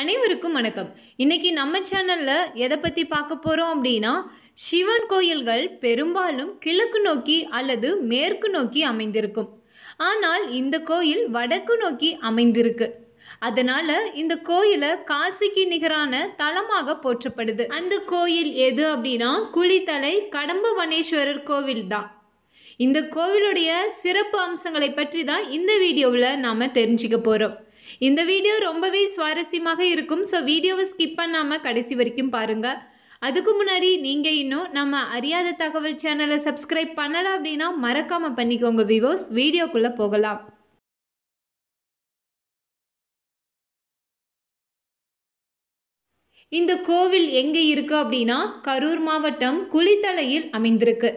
அனைவருக்கும் வணக்கம் இன்னைக்கு நம்ம சேனலில் எதை பற்றி பார்க்க போகிறோம் அப்படின்னா சிவன் கோயில்கள் பெரும்பாலும் கிழக்கு நோக்கி அல்லது மேற்கு நோக்கி அமைந்திருக்கும் ஆனால் இந்த கோயில் வடக்கு நோக்கி அமைந்திருக்கு அதனால இந்த கோயிலை காசிக்கு நிகரான தலமாக போற்றப்படுது அந்த கோயில் எது அப்படின்னா குளித்தலை கடம்பவனேஸ்வரர் கோவில் தான் இந்த கோவிலுடைய சிறப்பு அம்சங்களை பற்றி தான் இந்த வீடியோவில் நாம் தெரிஞ்சுக்க போகிறோம் இந்த வீடியோ ரொம்பவே சுவாரஸ்யமாக இருக்கும் ஸோ வீடியோவை ஸ்கிப் பண்ணாமல் கடைசி வரைக்கும் பாருங்கள் அதுக்கு முன்னாடி நீங்கள் இன்னும் நம்ம அறியாத தகவல் சேனலை சப்ஸ்கிரைப் பண்ணலை அப்படின்னா மறக்காமல் பண்ணிக்கோங்க விவோஸ் வீடியோக்குள்ளே போகலாம் இந்த கோவில் எங்கே இருக்குது அப்படின்னா கரூர் மாவட்டம் குளித்தலையில் அமைந்திருக்கு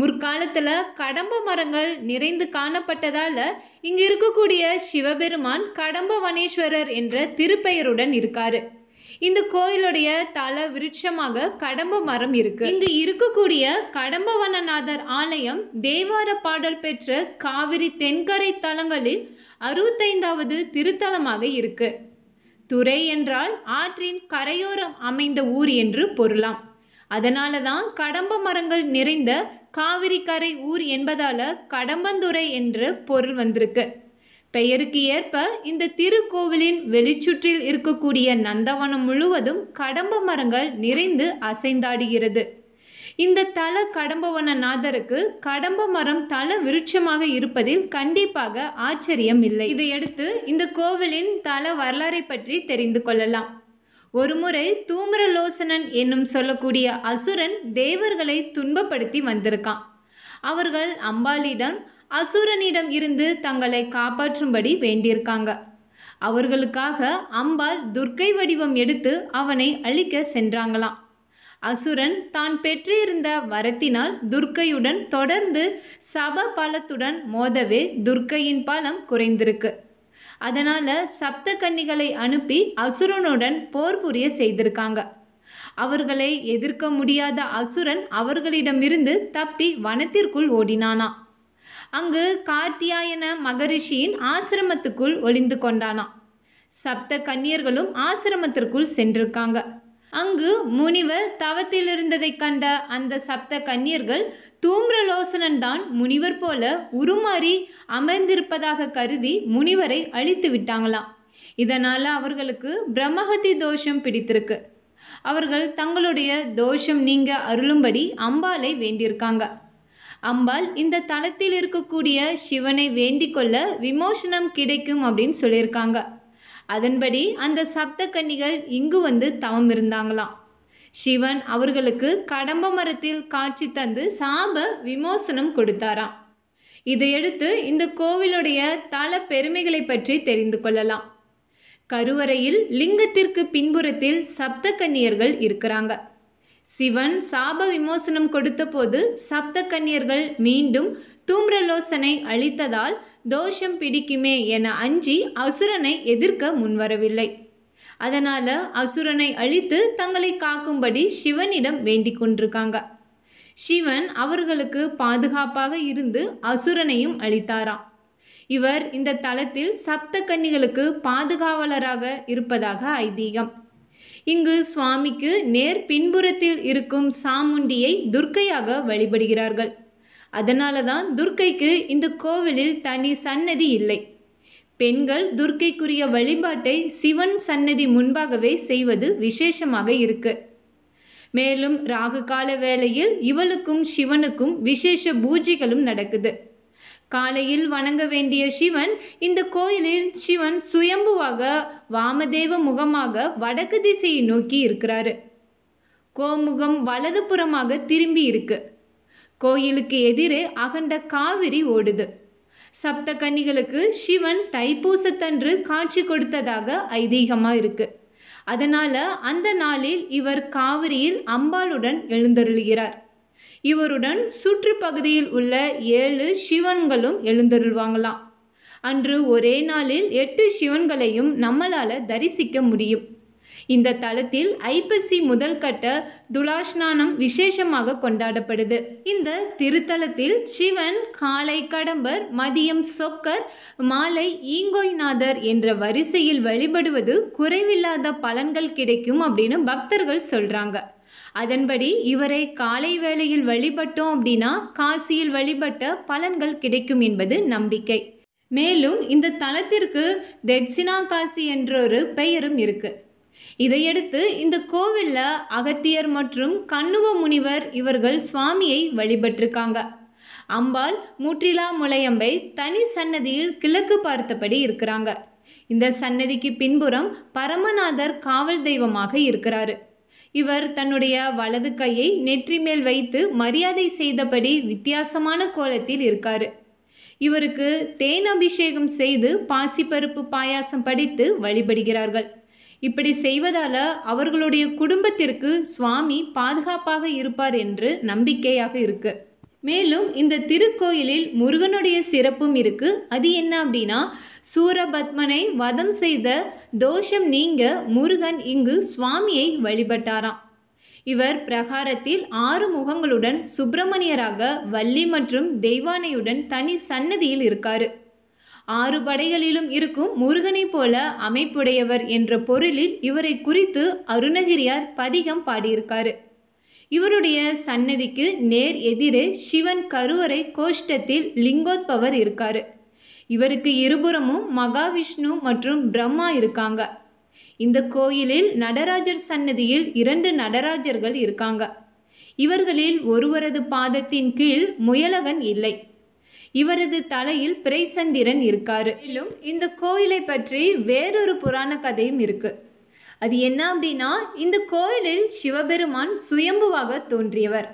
முற்காலத்தில் கடம்ப மரங்கள் நிறைந்து காணப்பட்டதால் இங்கு இருக்கக்கூடிய சிவபெருமான் கடம்பவனேஸ்வரர் என்ற திருப்பெயருடன் இருக்காரு இந்த கோயிலுடைய தல விருட்சமாக கடம்ப மரம் இருக்கு இங்கு இருக்கக்கூடிய கடம்பவனநாதர் ஆலயம் தேவார பாடல் பெற்ற காவிரி தென்கரை தலங்களில் அறுபத்தைந்தாவது திருத்தலமாக இருக்கு துறை என்றால் ஆற்றின் கரையோரம் அமைந்த ஊர் என்று பொருளாம் அதனால தான் கடம்ப மரங்கள் நிறைந்த காவிரி கரை ஊர் என்பதால கடம்பந்துறை என்று பொருள் வந்திருக்கு பெயருக்கு ஏற்ப இந்த திருக்கோவிலின் வெளிச்சுற்றில் இருக்கக்கூடிய நந்தவனம் முழுவதும் கடம்ப மரங்கள் நிறைந்து அசைந்தாடுகிறது இந்த தல கடம்பவனநாதருக்கு கடம்ப மரம் தல விருட்சமாக இருப்பதில் கண்டிப்பாக ஆச்சரியம் இல்லை இதையடுத்து இந்த கோவிலின் தல வரலாறை பற்றி தெரிந்து கொள்ளலாம் ஒருமுறை தூமரலோசனன் என்னும் சொல்லக்கூடிய அசுரன் தேவர்களை துன்பப்படுத்தி வந்திருக்கான் அவர்கள் அம்பாலிடம் அசுரனிடம் இருந்து தங்களை காப்பாற்றும்படி வேண்டியிருக்காங்க அவர்களுக்காக அம்பாள் துர்க்கை வடிவம் எடுத்து அவனை அழிக்க சென்றாங்களாம் அசுரன் தான் பெற்றிருந்த வரத்தினால் துர்க்கையுடன் தொடர்ந்து சப பலத்துடன் மோதவே துர்க்கையின் பலம் குறைந்திருக்கு அதனால் சப்த கன்னிகளை அனுப்பி அசுரனுடன் போர் புரிய செய்திருக்காங்க அவர்களை எதிர்க்க முடியாத அசுரன் அவர்களிடமிருந்து தப்பி வனத்திற்குள் ஓடினானா அங்கு கார்த்தியாயன மகரிஷியின் ஆசிரமத்துக்குள் ஒளிந்து கொண்டானா சப்த கன்னியர்களும் ஆசிரமத்திற்குள் சென்றிருக்காங்க அங்கு முனிவர் தவத்தில் இருந்ததை கண்ட அந்த சப்த கன்னியர்கள் தூம்ரலோசனன் தான் முனிவர் போல உருமாறி அமர்ந்திருப்பதாக கருதி முனிவரை அழித்து விட்டாங்களாம் இதனால் அவர்களுக்கு பிரம்மகதி தோஷம் பிடித்திருக்கு அவர்கள் தங்களுடைய தோஷம் நீங்க அருளும்படி அம்பாலை வேண்டியிருக்காங்க அம்பாள் இந்த தளத்தில் இருக்கக்கூடிய சிவனை வேண்டிக் கொள்ள விமோசனம் கிடைக்கும் அப்படின்னு சொல்லியிருக்காங்க அதன்படி அந்த சப்த கன்னிகள் இங்கு வந்து தவம் இருந்தாங்களாம் சிவன் அவர்களுக்கு கடம்ப மரத்தில் காட்சி தந்து சாப விமோசனம் கொடுத்தாராம் இதையடுத்து இந்த கோவிலுடைய தல பெருமைகளை பற்றி தெரிந்து கொள்ளலாம் கருவறையில் லிங்கத்திற்கு பின்புறத்தில் சப்த கன்னியர்கள் இருக்கிறாங்க சிவன் சாப விமோசனம் கொடுத்தபோது சப்த கன்னியர்கள் மீண்டும் தூம்ரலோசனை அளித்ததால் தோஷம் பிடிக்குமே என அஞ்சி அசுரனை எதிர்க்க முன்வரவில்லை அதனால் அசுரனை அழித்து தங்களை காக்கும்படி சிவனிடம் வேண்டிக் கொண்டிருக்காங்க சிவன் அவர்களுக்கு பாதுகாப்பாக இருந்து அசுரனையும் அளித்தாராம் இவர் இந்த தளத்தில் சப்த கன்னிகளுக்கு பாதுகாவலராக இருப்பதாக ஐதீகம் இங்கு சுவாமிக்கு நேர் பின்புறத்தில் இருக்கும் சாமுண்டியை துர்க்கையாக வழிபடுகிறார்கள் அதனால தான் துர்க்கைக்கு இந்த கோவிலில் தனி சன்னதி இல்லை பெண்கள் துர்க்கைக்குரிய வழிபாட்டை சிவன் சன்னதி முன்பாகவே செய்வது விசேஷமாக இருக்கு மேலும் ராகு கால வேளையில் இவளுக்கும் சிவனுக்கும் விசேஷ பூஜைகளும் நடக்குது காலையில் வணங்க வேண்டிய சிவன் இந்த கோயிலில் சிவன் சுயம்புவாக வாமதேவ முகமாக வடக்கு திசையை நோக்கி இருக்கிறாரு கோமுகம் வலதுபுறமாக திரும்பி இருக்குது கோயிலுக்கு எதிரே அகண்ட காவிரி ஓடுது சப்த கன்னிகளுக்கு சிவன் தைப்பூசத்தன்று காட்சி கொடுத்ததாக ஐதீகமாக இருக்குது அதனால் அந்த நாளில் இவர் காவிரியில் அம்பாளுடன் எழுந்தருளுகிறார் இவருடன் சுற்றுப்பகுதியில் உள்ள ஏழு சிவன்களும் எழுந்தருள்வாங்களாம் அன்று ஒரே நாளில் எட்டு சிவன்களையும் நம்மளால் தரிசிக்க முடியும் இந்த தளத்தில் ஐப்பசி முதல் கட்ட துலாஷ்நானம் விசேஷமாக கொண்டாடப்படுது இந்த திருத்தலத்தில் சிவன் காலை கடம்பர் மதியம் சொக்கர் மாலை ஈங்கோய்நாதர் என்ற வரிசையில் வழிபடுவது குறைவில்லாத பலன்கள் கிடைக்கும் அப்படின்னு பக்தர்கள் சொல்கிறாங்க அதன்படி இவரை காலை வேளையில் வழிபட்டோம் அப்படின்னா காசியில் வழிபட்ட பலன்கள் கிடைக்கும் என்பது நம்பிக்கை மேலும் இந்த தலத்திற்கு தெட்சினா காசி என்றொரு பெயரும் இருக்குது இதையடுத்து இந்த கோவிலில் அகத்தியர் மற்றும் கண்ணுவ முனிவர் இவர்கள் சுவாமியை வழிபட்டிருக்காங்க அம்பாள் முற்றிலா முளையம்பை தனி சன்னதியில் கிழக்கு பார்த்தபடி இருக்கிறாங்க இந்த சன்னதிக்கு பின்புறம் பரமநாதர் காவல் தெய்வமாக இருக்கிறாரு இவர் தன்னுடைய வலது கையை நெற்றி மேல் வைத்து மரியாதை செய்தபடி வித்தியாசமான கோலத்தில் இருக்காரு இவருக்கு தேன் அபிஷேகம் செய்து பாசிப்பருப்பு பாயாசம் படித்து வழிபடுகிறார்கள் இப்படி செய்வதால அவர்களுடைய குடும்பத்திற்கு சுவாமி பாதுகாப்பாக இருப்பார் என்று நம்பிக்கையாக இருக்கு மேலும் இந்த திருக்கோயிலில் முருகனுடைய சிறப்பும் இருக்கு அது என்ன அப்படின்னா சூரபத்மனை வதம் செய்த தோஷம் நீங்க முருகன் இங்கு சுவாமியை வழிபட்டாராம் இவர் பிரகாரத்தில் ஆறு முகங்களுடன் சுப்பிரமணியராக வள்ளி மற்றும் தெய்வானையுடன் தனி சன்னதியில் இருக்காரு ஆறு படைகளிலும் இருக்கும் முருகனைப் போல அமைப்புடையவர் என்ற பொருளில் இவரை குறித்து அருணகிரியார் பதிகம் பாடியிருக்காரு இவருடைய சன்னதிக்கு நேர் எதிரே சிவன் கருவறை கோஷ்டத்தில் லிங்கோத்பவர் இருக்காரு இவருக்கு இருபுறமும் மகாவிஷ்ணு மற்றும் பிரம்மா இருக்காங்க இந்த கோயிலில் நடராஜர் சன்னதியில் இரண்டு நடராஜர்கள் இருக்காங்க இவர்களில் ஒருவரது பாதத்தின் கீழ் முயலகன் இல்லை இவரது தலையில் பிரைச்சந்திரன் இருக்காரு மேலும் இந்த கோயிலை பற்றி வேறொரு புராண கதையும் இருக்கு அது என்ன அப்படின்னா இந்த கோயிலில் சிவபெருமான் சுயம்புவாக தோன்றியவர்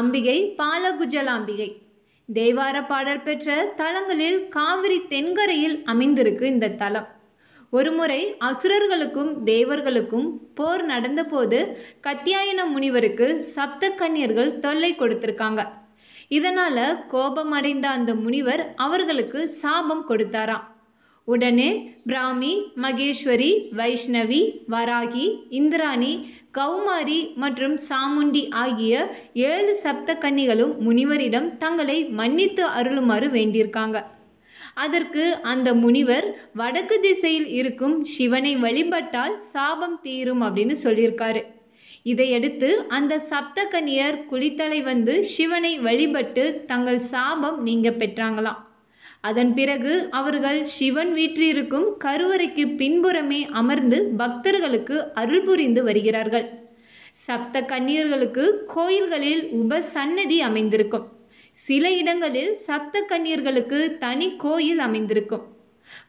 அம்பிகை பாலகுஜலாம்பிகை தேவார பாடல் பெற்ற தலங்களில் காவிரி தென்கரையில் அமைந்திருக்கு இந்த தலம் ஒருமுறை அசுரர்களுக்கும் தேவர்களுக்கும் போர் நடந்தபோது கத்தியாயன முனிவருக்கு சப்த கன்னியர்கள் தொல்லை கொடுத்திருக்காங்க இதனால் கோபமடைந்த அந்த முனிவர் அவர்களுக்கு சாபம் கொடுத்தாராம் உடனே பிராமி மகேஸ்வரி வைஷ்ணவி வராகி இந்திராணி கௌமாரி மற்றும் சாமுண்டி ஆகிய ஏழு சப்த கன்னிகளும் முனிவரிடம் தங்களை மன்னித்து அருளுமாறு வேண்டியிருக்காங்க அதற்கு அந்த முனிவர் வடக்கு திசையில் இருக்கும் சிவனை வழிபட்டால் சாபம் தீரும் அப்படின்னு சொல்லியிருக்காரு இதையடுத்து அந்த சப்தகனியர் குளித்தலை வந்து சிவனை வழிபட்டு தங்கள் சாபம் நீங்க பெற்றாங்களாம் அதன் பிறகு அவர்கள் சிவன் வீற்றிருக்கும் கருவறைக்கு பின்புறமே அமர்ந்து பக்தர்களுக்கு அருள் புரிந்து வருகிறார்கள் சப்த கன்னியர்களுக்கு கோயில்களில் உபசன்னதி அமைந்திருக்கும் சில இடங்களில் சப்த கன்னியர்களுக்கு தனி கோயில் அமைந்திருக்கும்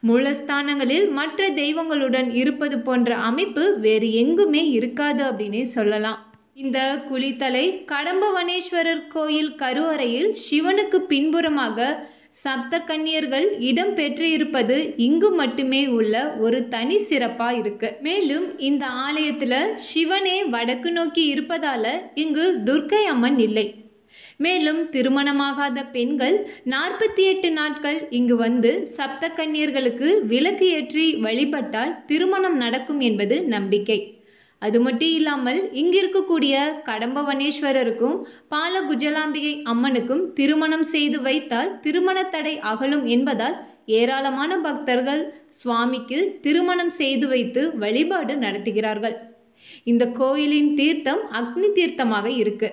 மூலஸ்தானங்களில் மற்ற தெய்வங்களுடன் இருப்பது போன்ற அமைப்பு வேறு எங்குமே இருக்காது அப்படின்னே சொல்லலாம் இந்த குளித்தலை கடம்பவனேஸ்வரர் கோயில் கருவறையில் சிவனுக்கு பின்புறமாக சப்த கன்னியர்கள் இடம் பெற்றிருப்பது இங்கு மட்டுமே உள்ள ஒரு தனி சிறப்பா இருக்கு மேலும் இந்த ஆலயத்துல சிவனே வடக்கு நோக்கி இருப்பதால இங்கு துர்க்கை அம்மன் இல்லை மேலும் திருமணமாகாத பெண்கள் நாற்பத்தி எட்டு நாட்கள் இங்கு வந்து சப்த கன்னியர்களுக்கு விளக்கு ஏற்றி வழிபட்டால் திருமணம் நடக்கும் என்பது நம்பிக்கை அது மட்டும் இல்லாமல் இங்கிருக்கக்கூடிய கடம்பவனேஸ்வரருக்கும் பால குஜலாம்பிகை அம்மனுக்கும் திருமணம் செய்து வைத்தால் திருமண தடை அகலும் என்பதால் ஏராளமான பக்தர்கள் சுவாமிக்கு திருமணம் செய்து வைத்து வழிபாடு நடத்துகிறார்கள் இந்த கோயிலின் தீர்த்தம் அக்னி தீர்த்தமாக இருக்குது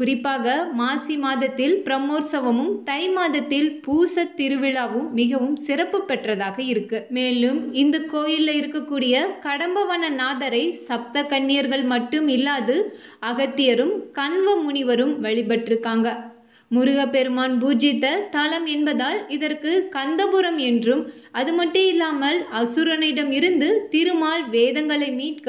குறிப்பாக மாசி மாதத்தில் பிரம்மோற்சவமும் தை மாதத்தில் பூச திருவிழாவும் மிகவும் சிறப்பு பெற்றதாக இருக்கு மேலும் இந்த கோயிலில் இருக்கக்கூடிய கடம்பவன நாதரை சப்த கன்னியர்கள் மட்டும் இல்லாது அகத்தியரும் கண்வ முனிவரும் வழிபட்டிருக்காங்க முருகப்பெருமான் பூஜித்த தலம் என்பதால் இதற்கு கந்தபுரம் என்றும் அது மட்டும் இல்லாமல் அசுரனிடம் இருந்து திருமால் வேதங்களை மீட்க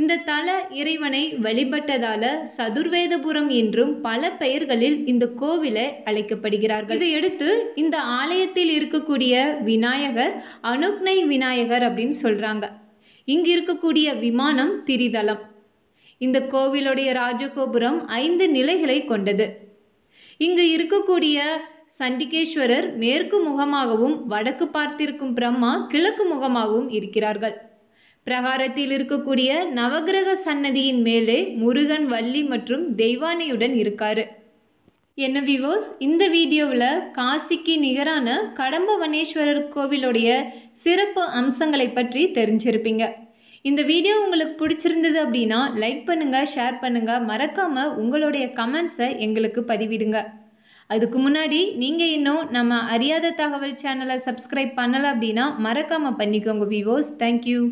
இந்த தல இறைவனை வழிபட்டதால சதுர்வேதபுரம் என்றும் பல பெயர்களில் இந்த கோவிலை அழைக்கப்படுகிறார்கள் இதையடுத்து இந்த ஆலயத்தில் இருக்கக்கூடிய விநாயகர் அனுக்னை விநாயகர் அப்படின்னு சொல்றாங்க இங்கு இருக்கக்கூடிய விமானம் திரிதலம் இந்த கோவிலுடைய ராஜகோபுரம் ஐந்து நிலைகளை கொண்டது இங்கு இருக்கக்கூடிய சண்டிகேஸ்வரர் மேற்கு முகமாகவும் வடக்கு பார்த்திருக்கும் பிரம்மா கிழக்கு முகமாகவும் இருக்கிறார்கள் பிரகாரத்தில் இருக்கக்கூடிய நவகிரக சன்னதியின் மேலே முருகன் வள்ளி மற்றும் தெய்வானையுடன் இருக்காரு என்ன விவோஸ் இந்த வீடியோவில் காசிக்கு நிகரான கடம்பவனேஸ்வரர் கோவிலுடைய சிறப்பு அம்சங்களை பற்றி தெரிஞ்சிருப்பீங்க இந்த வீடியோ உங்களுக்கு பிடிச்சிருந்தது அப்படின்னா லைக் பண்ணுங்கள் ஷேர் பண்ணுங்கள் மறக்காமல் உங்களுடைய கமெண்ட்ஸை எங்களுக்கு பதிவிடுங்க அதுக்கு முன்னாடி நீங்கள் இன்னும் நம்ம அறியாத தகவல் சேனலை சப்ஸ்கிரைப் பண்ணலை அப்படின்னா மறக்காமல் பண்ணிக்கோங்க விவோஸ் தேங்க்யூ